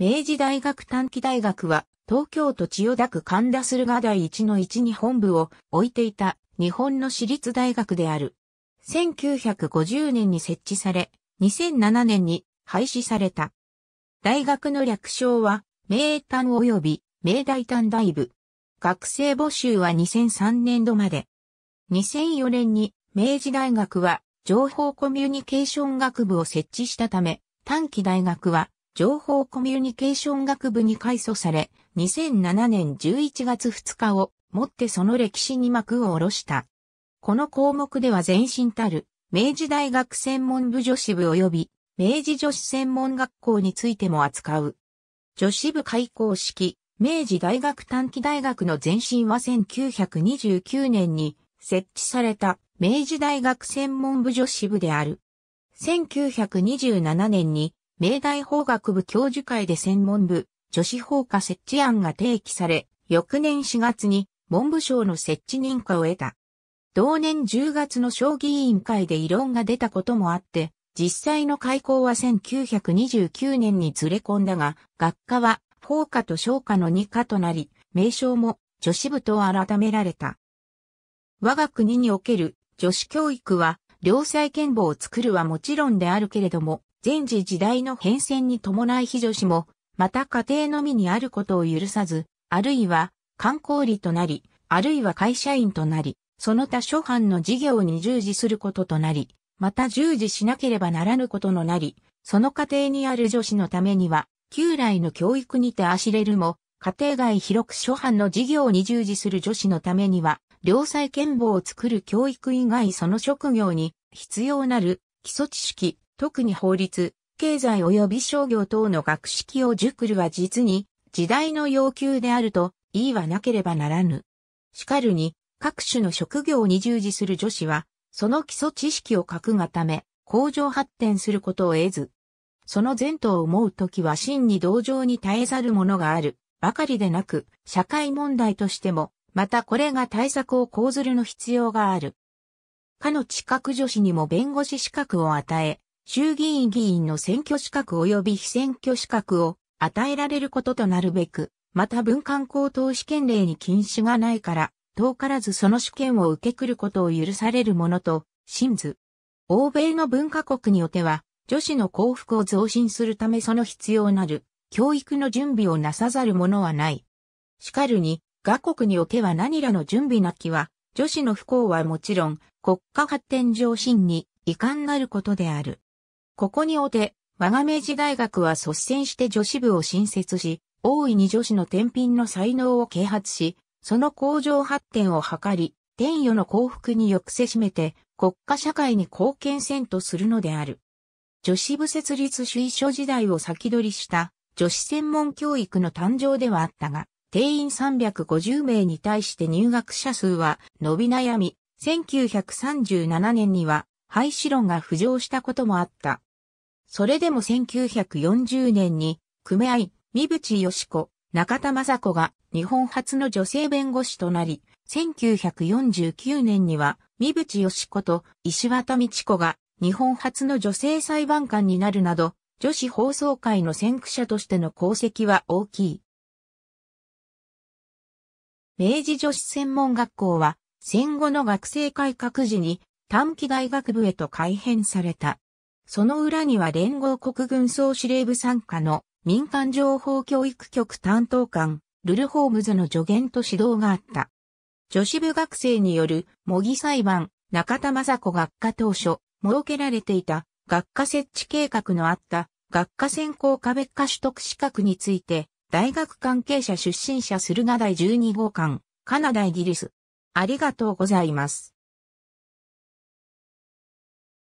明治大学短期大学は、東京都千代田区神田駿河台一の一に本部を置いていた日本の私立大学である。1950年に設置され、2007年に廃止された。大学の略称は、明探及び明大探大部。学生募集は2003年度まで。2004年に明治大学は情報コミュニケーション学部を設置したため、短期大学は情報コミュニケーション学部に改祖され、2007年11月2日をもってその歴史に幕を下ろした。この項目では前身たる、明治大学専門部女子部及び、明治女子専門学校についても扱う。女子部開校式、明治大学短期大学の前身は1929年に設置された明治大学専門部女子部である。1927年に明大法学部教授会で専門部、女子法科設置案が提起され、翌年4月に文部省の設置認可を得た。同年10月の将棋委員会で異論が出たこともあって、実際の開校は1929年にずれ込んだが、学科は法科と商科の2科となり、名称も女子部と改められた。我が国における女子教育は、良妻賢母を作るはもちろんであるけれども、前時時代の変遷に伴い非女子も、また家庭のみにあることを許さず、あるいは、観光理となり、あるいは会社員となり、その他諸般の事業に従事することとなり、また従事しなければならぬことのなり、その家庭にある女子のためには、旧来の教育にてあしれるも、家庭外広く諸般の事業に従事する女子のためには、良妻賢母を作る教育以外その職業に必要なる基礎知識、特に法律、経済及び商業等の学識を熟るは実に時代の要求であると言いはなければならぬ。しかるに各種の職業に従事する女子はその基礎知識を欠くがため向上発展することを得ず。その前途を思うときは真に同情に耐えざるものがあるばかりでなく社会問題としてもまたこれが対策を講ずるの必要がある。かの知覚女子にも弁護士資格を与え、衆議院議員の選挙資格及び非選挙資格を与えられることとなるべく、また文官高等試験令に禁止がないから、遠からずその試験を受けくることを許されるものと、信ず。欧米の文化国においては、女子の幸福を増進するためその必要なる、教育の準備をなさざる者はない。しかるに、外国におけは何らの準備なきは、女子の不幸はもちろん、国家発展上真に遺憾なることである。ここにおて、我が明治大学は率先して女子部を新設し、大いに女子の天品の才能を啓発し、その向上発展を図り、天与の幸福に抑制しめて、国家社会に貢献せんとするのである。女子部設立主意書時代を先取りした女子専門教育の誕生ではあったが、定員350名に対して入学者数は伸び悩み、1937年には廃止論が浮上したこともあった。それでも1940年に、組合、三淵義子、中田雅子が日本初の女性弁護士となり、1949年には、三淵義子と石渡道子が日本初の女性裁判官になるなど、女子放送界の先駆者としての功績は大きい。明治女子専門学校は、戦後の学生改革時に短期大学部へと改編された。その裏には連合国軍総司令部参加の民間情報教育局担当官、ルル・ホームズの助言と指導があった。女子部学生による模擬裁判、中田雅子学科当初、設けられていた学科設置計画のあった学科専攻壁別科取得資格について、大学関係者出身者駿河台12号館、カナダイギリス。ありがとうございます。